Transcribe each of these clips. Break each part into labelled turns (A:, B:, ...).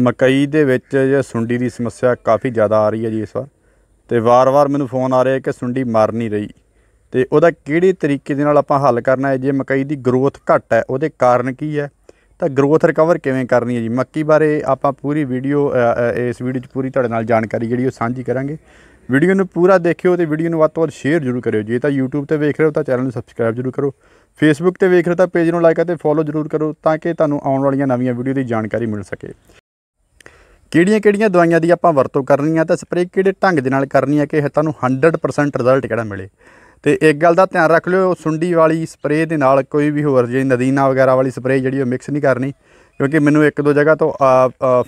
A: ਮਕਈ ਦੇ ਵਿੱਚ ਜੇ ਸੁੰਡੀ ਦੀ ਸਮੱਸਿਆ ਕਾਫੀ ਜ਼ਿਆਦਾ ਆ ਰਹੀ ਹੈ ਜੀ ਇਸ ਵਾਰ ਤੇ ਵਾਰ-ਵਾਰ ਮੈਨੂੰ ਫੋਨ ਆ ਰਿਹਾ ਕਿ ਸੁੰਡੀ ਮਰ ਨਹੀਂ ਰਹੀ ਤੇ ਉਹਦਾ ਕਿਹੜੇ ਤਰੀਕੇ ਦੇ ਨਾਲ ਆਪਾਂ ਹੱਲ ਕਰਨਾ ਹੈ ਜੇ ਮਕਈ ਦੀ ਗਰੋਥ ਘਟ ਹੈ ਉਹਦੇ ਕਾਰਨ ਕੀ ਹੈ ਤਾਂ ਗਰੋਥ ਰਿਕਵਰ ਕਿਵੇਂ ਕਰਨੀ ਹੈ ਜੀ ਮੱਕੀ ਬਾਰੇ ਆਪਾਂ ਪੂਰੀ ਵੀਡੀਓ ਇਸ ਵੀਡੀਓ 'ਚ ਪੂਰੀ ਤੁਹਾਡੇ ਨਾਲ ਜਾਣਕਾਰੀ ਜਿਹੜੀ ਉਹ ਸਾਂਝੀ ਕਰਾਂਗੇ ਵੀਡੀਓ ਨੂੰ ਪੂਰਾ ਦੇਖਿਓ ਤੇ ਵੀਡੀਓ ਨੂੰ ਵੱਧ ਤੋਂ ਵੱਧ ਸ਼ੇਅਰ ਜ਼ਰੂਰ ਕਰਿਓ ਜੇ ਤਾਂ YouTube ਤੇ ਵੇਖ ਰਹੇ ਹੋ ਤਾਂ ਚੈਨਲ ਨੂੰ ਸਬਸਕ੍ਰਾਈਬ ਜ਼ਰੂਰ ਕਰੋ Facebook ਤੇ ਵੇਖ ਰਹੇ ਹੋ ਤਾਂ ਪੇਜ ਨੂੰ ਲਾਈਕ ਅਤੇ ਫੋਲੋ ਜ਼ਰੂਰ ਕਰੋ ਤਾਂ ਕਿ ਤੁਹਾਨੂੰ ਆਉਣ ਵਾਲੀਆਂ ਨਵੀਆਂ ਵੀਡੀਓ ਦੀ ਜਾਣਕਾਰੀ ਮਿਲ ਸਕੇ ਕਿਹੜੀਆਂ-ਕਿਹੜੀਆਂ ਦਵਾਈਆਂ ਦੀ ਆਪਾਂ ਵਰਤੋਂ ਕਰਨੀ ਆ ਤਾਂ ਸਪਰੇਅ ਕਿਹੜੇ ਢੰਗ ਦੇ ਨਾਲ ਕਰਨੀ ਆ ਕਿ ਇਹ ਤੁਹਾਨੂੰ 100% ਰਿਜ਼ਲਟ ਕਿਹੜਾ ਮਿਲੇ ਤੇ ਇੱਕ ਗੱਲ ਦਾ ਧਿਆਨ ਰੱਖ ਲਿਓ ਸੁੰਡੀ ਵਾਲੀ ਸਪਰੇਅ ਦੇ ਨਾਲ ਕੋਈ ਵੀ ਹੋਰ ਜਿਹੜੀ ਨਦੀਨਾ ਵਗੈਰਾ ਵਾਲੀ ਸਪਰੇਅ ਜਿਹੜੀ ਉਹ ਮਿਕਸ ਨਹੀਂ ਕਰਨੀ ਕਿਉਂਕਿ ਮੈਨੂੰ ਇੱਕ ਦੋ ਜਗ੍ਹਾ ਤੋਂ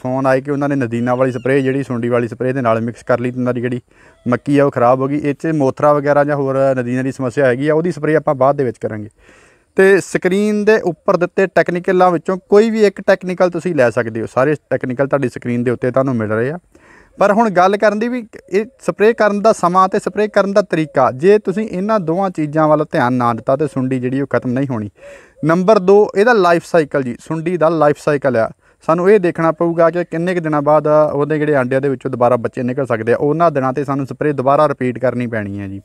A: ਫੋਨ ਆਇਆ ਕਿ ਉਹਨਾਂ ਨੇ ਨਦੀਨਾ ਵਾਲੀ ਸਪਰੇਅ ਜਿਹੜੀ ਸੁੰਡੀ ਵਾਲੀ ਸਪਰੇਅ ਦੇ ਨਾਲ ਮਿਕਸ ਕਰ ਲਈ ਤਾਂ ਉਹਨਾਂ ਦੀ ਜਿਹੜੀ ਮੱਕੀ ਆ ਉਹ ਖਰਾਬ ਹੋ ਗਈ ਇਹ 'ਚ ਮੋਥਰਾ ਵਗੈਰਾ ਜਾਂ ਹੋਰ ਨਦੀਨਾ ਦੀ ਸਮੱਸਿਆ ਹੈਗੀ ਆ ਉਹਦੀ ਸਪਰੇਅ ਆਪਾਂ ਬਾਅਦ ਦੇ ਵਿੱਚ ਕਰਾਂਗੇ ਤੇ ਸਕਰੀਨ ਦੇ ਉੱਪਰ ਦਿੱਤੇ ਟੈਕਨੀਕਲਾਂ ਵਿੱਚੋਂ ਕੋਈ ਵੀ ਇੱਕ ਟੈਕਨੀਕਲ ਤੁਸੀਂ ਲੈ ਸਕਦੇ ਹੋ ਸਾਰੇ ਟੈਕਨੀਕਲ ਤੁਹਾਡੀ ਸਕਰੀਨ ਦੇ ਉੱਤੇ ਤੁਹਾਨੂੰ ਮਿਲ ਰਹੇ ਆ ਪਰ ਹੁਣ ਗੱਲ ਕਰਨ ਦੀ ਵੀ ਇਹ ਸਪਰੇਅ ਕਰਨ ਦਾ ਸਮਾਂ ਤੇ ਸਪਰੇਅ ਕਰਨ ਦਾ ਤਰੀਕਾ ਜੇ ਤੁਸੀਂ ਇਹਨਾਂ ਦੋਵਾਂ ਚੀਜ਼ਾਂ ਵੱਲ ਧਿਆਨ ਨਾ ਦਿੱਤਾ ਤੇ ਸੁੰਡੀ ਜਿਹੜੀ ਉਹ ਖਤਮ ਨਹੀਂ ਹੋਣੀ ਨੰਬਰ 2 ਇਹਦਾ ਲਾਈਫ ਸਾਈਕਲ ਜੀ ਸੁੰਡੀ ਦਾ ਲਾਈਫ ਸਾਈਕਲ ਆ ਸਾਨੂੰ ਇਹ ਦੇਖਣਾ ਪਊਗਾ ਕਿ ਕਿੰਨੇ ਕੁ ਦਿਨਾਂ ਬਾਅਦ ਉਹਦੇ ਜਿਹੜੇ ਆਂਡਿਆਂ ਦੇ ਵਿੱਚੋਂ ਦੁਬਾਰਾ ਬੱਚੇ ਨਿਕਲ ਸਕਦੇ ਆ ਉਹਨਾਂ ਦਿਨਾਂ ਤੇ ਸਾਨੂੰ ਸਪਰੇਅ ਦੁਬਾਰਾ ਰਿਪੀਟ ਕਰਨੀ ਪੈਣੀ ਹੈ ਜੀ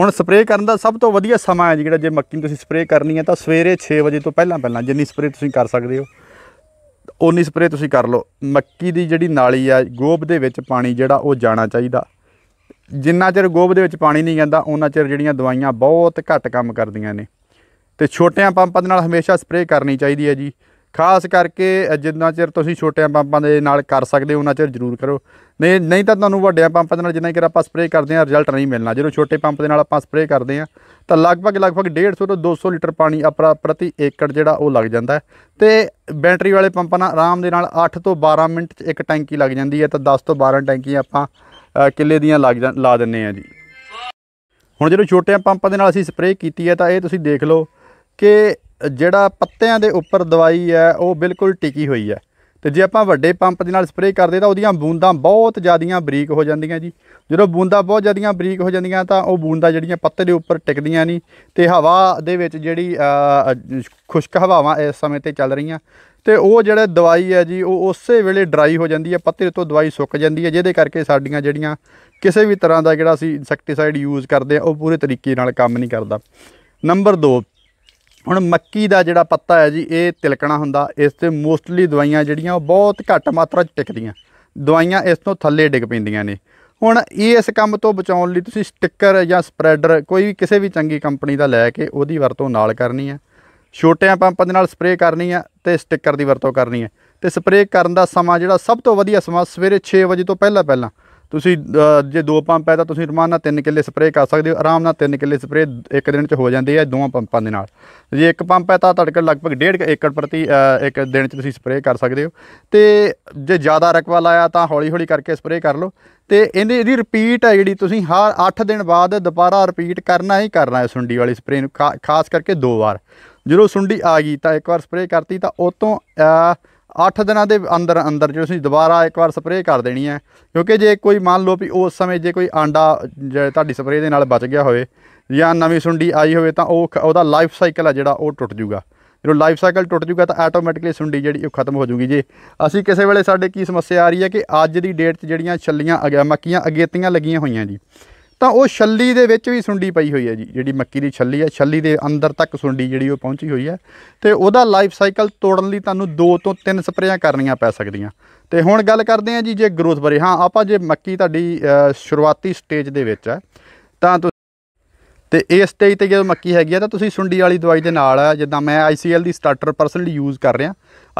A: ਹੁਣ ਸਪਰੇਅ ਕਰਨ ਦਾ ਸਭ ਤੋਂ ਵਧੀਆ ਸਮਾਂ ਹੈ ਜਿਹੜਾ ਜੇ ਮੱਕੀ ਨੂੰ ਤੁਸੀਂ ਸਪਰੇਅ ਕਰਨੀ ਹੈ ਤਾਂ ਸਵੇਰੇ 6 ਵਜੇ ਤੋਂ ਪਹਿਲਾਂ ਪਹਿਲਾਂ ਜਿੰਨੀ ਸਪਰੇਅ ਤੁਸੀਂ ਕਰ ਸਕਦੇ ਹੋ ਉਨੀ ਸਪਰੇਅ ਤੁਸੀਂ ਕਰ ਲਓ ਮੱਕੀ ਦੀ ਜਿਹੜੀ ਨਾਲੀ ਆ ਗੋਬ ਦੇ ਵਿੱਚ ਪਾਣੀ ਜਿਹੜਾ ਉਹ ਜਾਣਾ ਚਾਹੀਦਾ ਜਿੰਨਾ ਚਿਰ ਗੋਬ ਦੇ ਵਿੱਚ ਪਾਣੀ ਨਹੀਂ ਜਾਂਦਾ ਉਹਨਾਂ ਚਿਰ ਜਿਹੜੀਆਂ ਦਵਾਈਆਂ ਬਹੁਤ ਘੱਟ ਕੰਮ ਕਰਦੀਆਂ ਨੇ ਤੇ ਛੋਟਿਆਂ ਪੰਪਾਂ ਦੇ ਨਾਲ ਹਮੇਸ਼ਾ ਸਪਰੇਅ ਕਰਨੀ ਚਾਹੀਦੀ ਹੈ ਜੀ ਖਾਸ ਕਰਕੇ ਜਿੰਨਾ ਚਿਰ ਤੁਸੀਂ ਛੋਟਿਆਂ ਪੰਪਾਂ ਦੇ ਨਾਲ ਕਰ ਸਕਦੇ ਹੋ ਉਹਨਾਂ ਚਿਰ ਜ਼ਰੂਰ ਕਰੋ ਨਹੀਂ ਨਹੀਂ ਤਾਂ ਤੁਹਾਨੂੰ ਵੱਡਿਆਂ ਪੰਪਾਂ ਦੇ ਨਾਲ ਜਿੰਨਾ ਚਿਰ ਆਪਾਂ ਸਪਰੇਅ ਕਰਦੇ ਹਾਂ ਰਿਜ਼ਲਟ ਨਹੀਂ ਮਿਲਣਾ ਜਦੋਂ ਛੋਟੇ ਪੰਪ ਦੇ ਨਾਲ ਆਪਾਂ ਸਪਰੇਅ ਕਰਦੇ ਹਾਂ ਤਾਂ ਲਗਭਗ ਲਗਭਗ 150 ਤੋਂ 200 ਲੀਟਰ ਪਾਣੀ ਆਪਰਾ ਪ੍ਰਤੀ ਏਕੜ ਜਿਹੜਾ ਉਹ ਲੱਗ ਜਾਂਦਾ ਤੇ ਬੈਟਰੀ ਵਾਲੇ ਪੰਪਾਂ ਨਾਲ ਆਰਾਮ ਦੇ ਨਾਲ 8 ਤੋਂ 12 ਮਿੰਟ ਇੱਕ ਟੈਂਕੀ ਲੱਗ ਜਾਂਦੀ ਹੈ ਤਾਂ 10 ਤੋਂ 12 ਟੈਂਕੀਆਂ ਆਪਾਂ ਕਿੱਲੇ ਦੀਆਂ ਲਾ ਦਿੰਨੇ ਆ ਜੀ ਹੁਣ ਜਦੋਂ ਛੋਟੇ ਪੰਪਾਂ ਦੇ ਨਾਲ ਅਸੀਂ ਸਪਰੇਅ ਕੀਤੀ ਹੈ ਤਾਂ ਇਹ ਤੁਸੀਂ ਦੇਖ ਲਓ ਕਿ ਜਿਹੜਾ ਪੱਤਿਆਂ ਦੇ ਉੱਪਰ ਦਵਾਈ ਹੈ ਉਹ ਬਿਲਕੁਲ ਟਿਕੀ ਹੋਈ ਹੈ ਤੇ ਜੇ ਆਪਾਂ ਵੱਡੇ ਪੰਪ ਦੇ ਨਾਲ ਸਪਰੇਅ ਕਰਦੇ ਤਾਂ ਉਹਦੀਆਂ ਬੂੰਦਾਂ ਬਹੁਤ ਜ਼ਿਆਦੀਆਂ ਬਰੀਕ ਹੋ ਜਾਂਦੀਆਂ ਜੀ ਜਦੋਂ ਬੂੰਦਾਂ ਬਹੁਤ ਜ਼ਿਆਦੀਆਂ ਬਰੀਕ ਹੋ ਜਾਂਦੀਆਂ ਤਾਂ ਉਹ ਬੂੰਦਾਂ ਜਿਹੜੀਆਂ ਪੱਤੇ ਦੇ ਉੱਪਰ ਟਿਕਦੀਆਂ ਨਹੀਂ ਤੇ ਹਵਾ ਦੇ ਵਿੱਚ ਜਿਹੜੀ ਖੁਸ਼ਕ ਹਵਾਵਾਂ ਇਸ ਸਮੇਂ ਤੇ ਚੱਲ ਰਹੀਆਂ ਤੇ ਉਹ ਜਿਹੜਾ ਦਵਾਈ ਹੈ ਜੀ ਉਹ ਉਸੇ ਵੇਲੇ ਡਰਾਈ ਹੋ ਜਾਂਦੀ ਹੈ ਪੱਤੇ ਤੋਂ ਦਵਾਈ ਸੁੱਕ ਜਾਂਦੀ ਹੈ ਜਿਹਦੇ ਕਰਕੇ ਸਾਡੀਆਂ ਜਿਹੜੀਆਂ ਕਿਸੇ ਵੀ ਤਰ੍ਹਾਂ ਦਾ ਜਿਹੜਾ ਅਸੀਂ ਇਨਸੈਕਟੀਸਾਈਡ ਯੂਜ਼ ਕਰਦੇ ਆ ਉਹ ਪੂਰੇ ਤਰੀਕੇ ਨਾਲ ਕੰਮ ਨਹੀਂ ਕਰਦਾ ਨੰਬਰ 2 ਹੁਣ ਮੱਕੀ ਦਾ ਜਿਹੜਾ ਪੱਤਾ ਹੈ ਜੀ ਇਹ ਤਿਲਕਣਾ ਹੁੰਦਾ ਇਸ ਤੇ ਮੋਸਟਲੀ ਦਵਾਈਆਂ ਜਿਹੜੀਆਂ ਉਹ ਬਹੁਤ ਘੱਟ ਮਾਤਰਾ 'ਚ ਟਿਕਦੀਆਂ ਦਵਾਈਆਂ ਇਸ ਤੋਂ ਥੱਲੇ ਡਿੱਗ ਪੈਂਦੀਆਂ ਨੇ ਹੁਣ ਇਸ ਕੰਮ ਤੋਂ ਬਚਾਉਣ ਲਈ ਤੁਸੀਂ ਸਟicker ਜਾਂ ਸਪਰੈਡਰ ਕੋਈ ਵੀ ਕਿਸੇ ਵੀ ਚੰਗੀ ਕੰਪਨੀ ਦਾ ਲੈ ਕੇ ਉਹਦੀ ਵਰਤੋਂ ਨਾਲ ਕਰਨੀ ਹੈ ਛੋਟਿਆਂ ਪੰਪਾਂ ਦੇ ਨਾਲ ਸਪਰੇਅ ਕਰਨੀ ਹੈ ਤੇ ਸਟicker ਦੀ ਵਰਤੋਂ ਕਰਨੀ ਹੈ ਤੇ ਸਪਰੇਅ ਕਰਨ ਦਾ ਸਮਾਂ ਜਿਹੜਾ ਸਭ ਤੋਂ ਵਧੀਆ ਸਮਾਂ ਸਵੇਰੇ 6 ਵਜੇ ਤੋਂ ਪਹਿਲਾਂ ਪਹਿਲਾਂ ਤੁਸੀਂ ਜੇ ਦੋ ਪੰਪ ਹੈ ਤਾਂ ਤੁਸੀਂ ਰਮਾਨ ਨਾਲ ਤਿੰਨ ਕਿੱਲੇ ਸਪਰੇਅ ਕਰ ਸਕਦੇ ਹੋ ਆਰਾਮ ਨਾਲ ਤਿੰਨ ਕਿੱਲੇ ਸਪਰੇਅ ਇੱਕ ਦਿਨ 'ਚ ਹੋ ਜਾਂਦੇ ਆ ਦੋਵਾਂ ਪੰਪਾਂ ਦੇ ਨਾਲ ਜੇ ਇੱਕ ਪੰਪ ਹੈ ਤਾਂ ਤੁਹਾਡੇ ਲਗਭਗ 1.5 ਏਕੜ ਪ੍ਰਤੀ ਇੱਕ ਦਿਨ 'ਚ ਤੁਸੀਂ ਸਪਰੇਅ ਕਰ ਸਕਦੇ ਹੋ ਤੇ ਜੇ ਜ਼ਿਆਦਾ ਰਕਬਾ ਲਾਇਆ ਤਾਂ ਹੌਲੀ-ਹੌਲੀ ਕਰਕੇ ਸਪਰੇਅ ਕਰ ਲਓ ਤੇ ਇਹਦੀ ਇਹਦੀ ਰਿਪੀਟ ਹੈ ਜਿਹੜੀ ਤੁਸੀਂ ਹਰ 8 ਦਿਨ ਬਾਅਦ ਦੁਬਾਰਾ ਰਿਪੀਟ ਕਰਨਾ ਹੀ ਕਰਨਾ ਹੈ ਸੁੰਡੀ ਵਾਲੀ ਸਪਰੇਅ ਨੂੰ ਖਾਸ ਕਰਕੇ ਦੋ ਵਾਰ ਜਦੋਂ ਸੁੰਡੀ ਆ ਗਈ ਤਾਂ ਇੱਕ ਵਾਰ ਸਪਰੇਅ ਕਰਤੀ ਤਾਂ ਉਤੋਂ 8 ਦਿਨਾਂ ਦੇ ਅੰਦਰ ਅੰਦਰ ਜੇ ਤੁਸੀਂ ਦੁਬਾਰਾ ਇੱਕ ਵਾਰ ਸਪਰੇਅ ਕਰ ਦੇਣੀ ਹੈ ਕਿਉਂਕਿ ਜੇ ਕੋਈ ਮੰਨ ਲਓ ਵੀ ਉਸ ਸਮੇਂ ਜੇ ਕੋਈ ਆਂਡਾ ਤੁਹਾਡੀ ਸਪਰੇਅ ਦੇ ਨਾਲ ਬਚ ਗਿਆ ਹੋਵੇ ਜਾਂ ਨਵੀਂ ਸੁੰਡੀ ਆਈ ਹੋਵੇ ਤਾਂ ਉਹ ਉਹਦਾ ਲਾਈਫ ਸਾਈਕਲ ਆ ਜਿਹੜਾ ਉਹ ਟੁੱਟ ਜਾਊਗਾ ਜੇ ਲਾਈਫ ਸਾਈਕਲ ਟੁੱਟ ਜਾਊਗਾ ਤਾਂ ਆਟੋਮੈਟਿਕਲੀ ਸੁੰਡੀ ਜਿਹੜੀ ਉਹ ਖਤਮ ਹੋ ਜਾਊਗੀ ਜੇ ਅਸੀਂ ਕਿਸੇ ਵੇਲੇ ਸਾਡੇ ਕੀ ਸਮੱਸਿਆ ਆ ਰਹੀ ਹੈ ਕਿ ਅੱਜ ਦੀ ਡੇਟ 'ਚ ਜਿਹੜੀਆਂ ਛੱਲੀਆਂ ਅਗਿਆ ਮੱਕੀਆਂ ਅਗੇਤੀਆਂ ਲੱਗੀਆਂ ਹੋਈਆਂ ਜੀ ਤਾਂ ਉਹ ਛੱਲੀ ਦੇ ਵਿੱਚ ਵੀ ਸੁੰਡੀ ਪਈ ਹੋਈ ਹੈ ਜੀ ਜਿਹੜੀ ਮੱਕੀ ਦੀ ਛੱਲੀ ਹੈ ਛੱਲੀ ਦੇ ਅੰਦਰ ਤੱਕ ਸੁੰਡੀ ਜਿਹੜੀ ਉਹ ਪਹੁੰਚੀ ਹੋਈ ਹੈ ਤੇ ਉਹਦਾ ਲਾਈਫ ਸਾਈਕਲ ਤੋੜਨ ਲਈ ਤੁਹਾਨੂੰ 2 ਤੋਂ 3 ਸਪਰੇਆਂ ਕਰਨੀਆਂ ਪੈ ਸਕਦੀਆਂ ਤੇ ਹੁਣ ਗੱਲ ਕਰਦੇ ਹਾਂ ਜੀ ਜੇ ਗਰੋਥ ਬਾਰੇ ਹਾਂ ਆਪਾਂ ਜੇ ਮੱਕੀ ਤੁਹਾਡੀ ਸ਼ੁਰੂਆਤੀ ਸਟੇਜ ਦੇ ਵਿੱਚ ਹੈ ਤਾਂ ਤੇ ਇਸ ਸਟੇਜ ਤੇ ਜਦੋਂ ਮੱਕੀ ਹੈਗੀ ਆ ਤਾਂ ਤੁਸੀਂ ਸੁੰਡੀ ਵਾਲੀ ਦਵਾਈ ਦੇ ਨਾਲ ਜਿੱਦਾਂ ਮੈਂ ICL ਦੀ ਸਟਾਰਟਰ ਪਰਸਨਲੀ ਯੂਜ਼ ਕਰ ਰਿਹਾ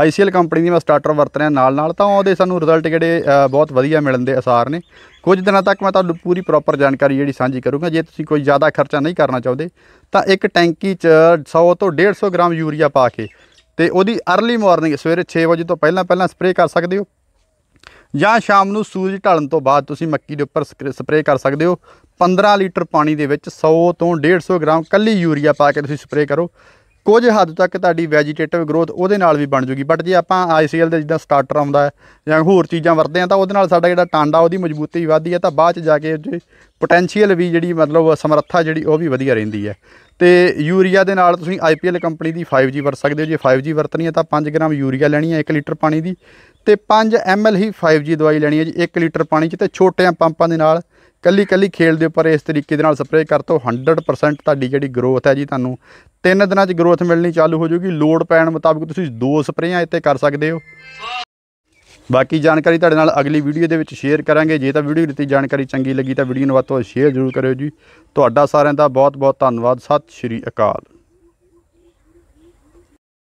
A: ICL ਕੰਪਨੀ ਦੀ ਮੈਂ ਸਟਾਰਟਰ ਵਰਤ ਰਿਹਾ ਨਾਲ ਨਾਲ ਤਾਂ ਉਹਦੇ ਸਾਨੂੰ ਰਿਜ਼ਲਟ ਜਿਹੜੇ ਬਹੁਤ ਵਧੀਆ ਮਿਲਣ ਦੇ ਅਸਾਰ ਨੇ ਕੁਝ ਦਿਨਾਂ ਤੱਕ ਮੈਂ ਤੁਹਾਨੂੰ ਪੂਰੀ ਪ੍ਰੋਪਰ ਜਾਣਕਾਰੀ ਜਿਹੜੀ ਸਾਂਝੀ ਕਰੂੰਗਾ ਜੇ ਤੁਸੀਂ ਕੋਈ ਜ਼ਿਆਦਾ ਖਰਚਾ ਨਹੀਂ ਕਰਨਾ ਚਾਹੁੰਦੇ ਤਾਂ ਇੱਕ ਟੈਂਕੀ 'ਚ 100 ਤੋਂ 150 ਗ੍ਰਾਮ ਯੂਰੀਆ ਪਾ ਕੇ ਤੇ ਉਹਦੀ अर्ਲੀ ਮਾਰਨਿੰਗ ਸਵੇਰੇ 6 ਵਜੇ ਤੋਂ ਪਹਿਲਾਂ ਪਹਿਲਾਂ ਸਪਰੇਅ ਕਰ ਸਕਦੇ ਹੋ ਜਾਂ ਸ਼ਾਮ ਨੂੰ ਸੂਰਜ ਢਲਣ ਤੋਂ ਬਾਅਦ ਤੁਸੀਂ ਮੱਕੀ ਦੇ ਉੱਪਰ ਸਪਰੇਅ ਕਰ ਸਕਦੇ ਹੋ 15 ਲੀਟਰ ਪਾਣੀ ਦੇ ਵਿੱਚ 100 ਤੋਂ 150 ਗ੍ਰਾਮ ਕੱਲੀ ਯੂਰੀਆ ਪਾ ਕੇ ਤੁਸੀਂ ਸਪਰੇਅ ਕਰੋ ਕੁਝ ਹੱਦ ਤੱਕ ਤੁਹਾਡੀ ਵੈਜੀਟੇਟਿਵ ਗਰੋਥ ਉਹਦੇ ਨਾਲ ਵੀ ਬਣ ਜੂਗੀ ਬਟ ਜੇ ਆਪਾਂ ਆਈਸੀਐਲ ਦੇ ਜਿੱਦਾਂ ਸਟਾਰਟਰ ਆਉਂਦਾ ਹੈ ਜਾਂ ਹੋਰ ਚੀਜ਼ਾਂ ਵਰਤਦੇ ਆ ਤਾਂ ਉਹਦੇ ਨਾਲ ਸਾਡਾ ਜਿਹੜਾ ਟਾਂਡਾ ਉਹਦੀ ਮਜ਼ਬੂਤੀ ਵਧਦੀ ਹੈ ਤਾਂ ਬਾਅਦ ਚ ਜਾ ਕੇ ਪੋਟੈਂਸ਼ੀਅਲ ਵੀ ਜਿਹੜੀ ਮਤਲਬ ਸਮਰੱਥਾ ਜਿਹੜੀ ਉਹ ਵੀ ਵਧੀਆ ਰਹਿੰਦੀ ਹੈ ਤੇ ਯੂਰੀਆ ਦੇ ਨਾਲ ਤੁਸੀਂ ਆਈਪੀਐਲ ਕੰਪਨੀ ਦੀ 5G ਵਰਤ ਸਕਦੇ ਹੋ ਜੇ 5G ਵਰਤਣੀ ਹੈ ਤਾਂ 5 ਗ੍ਰਾਮ ਯੂਰੀਆ ਲੈਣੀ ਹੈ 1 ਲੀਟਰ ਪਾਣੀ ਦੀ ਤੇ 5 ਐਮਐਲ ਹੀ 5G ਦਵਾਈ ਲੈਣੀ ਹੈ ਜੀ 1 ਲੀਟਰ ਪਾਣੀ 'ਚ ਤੇ ਛੋਟੇ ਪੰਪਾਂ ਦੇ ਨਾਲ ਕੱਲੀ ਕੱਲੀ ਖੇਲ ਦੇ ਉੱਪਰ ਇਸ ਤਰੀਕੇ ਦੇ ਨਾਲ ਸਪਰੇਅ ਕਰ ਤੋ 100% ਤੁਹਾਡੀ ਜਿਹੜੀ ਗਰੋਥ ਹੈ ਜੀ ਤੁਹਾਨੂੰ ਤਿੰਨ ਦਿਨਾਂ 'ਚ ਗਰੋਥ ਮਿਲਣੀ ਚਾਲੂ ਹੋ ਜਾਊਗੀ ਲੋਡ ਪੈਣ ਮੁਤਾਬਕ ਤੁਸੀਂ ਦੋ ਸਪਰੇਆਂ ਇੱਥੇ ਕਰ ਸਕਦੇ ਹੋ ਬਾਕੀ ਜਾਣਕਾਰੀ ਤੁਹਾਡੇ ਨਾਲ ਅਗਲੀ ਵੀਡੀਓ ਦੇ ਵਿੱਚ ਸ਼ੇਅਰ ਕਰਾਂਗੇ ਜੇ ਤਾਂ ਵੀਡੀਓ ਦਿੱਤੀ ਜਾਣਕਾਰੀ ਚੰਗੀ ਲੱਗੀ ਤਾਂ ਵੀਡੀਓ ਨੂੰ ਵੱਧ ਤੋਂ ਸ਼ੇਅਰ ਜ਼ਰੂਰ ਕਰਿਓ ਜੀ ਤੁਹਾਡਾ ਸਾਰਿਆਂ ਦਾ ਬਹੁਤ ਬਹੁਤ ਧੰਨਵਾਦ ਸਤਿ ਸ਼੍ਰੀ ਅਕਾਲ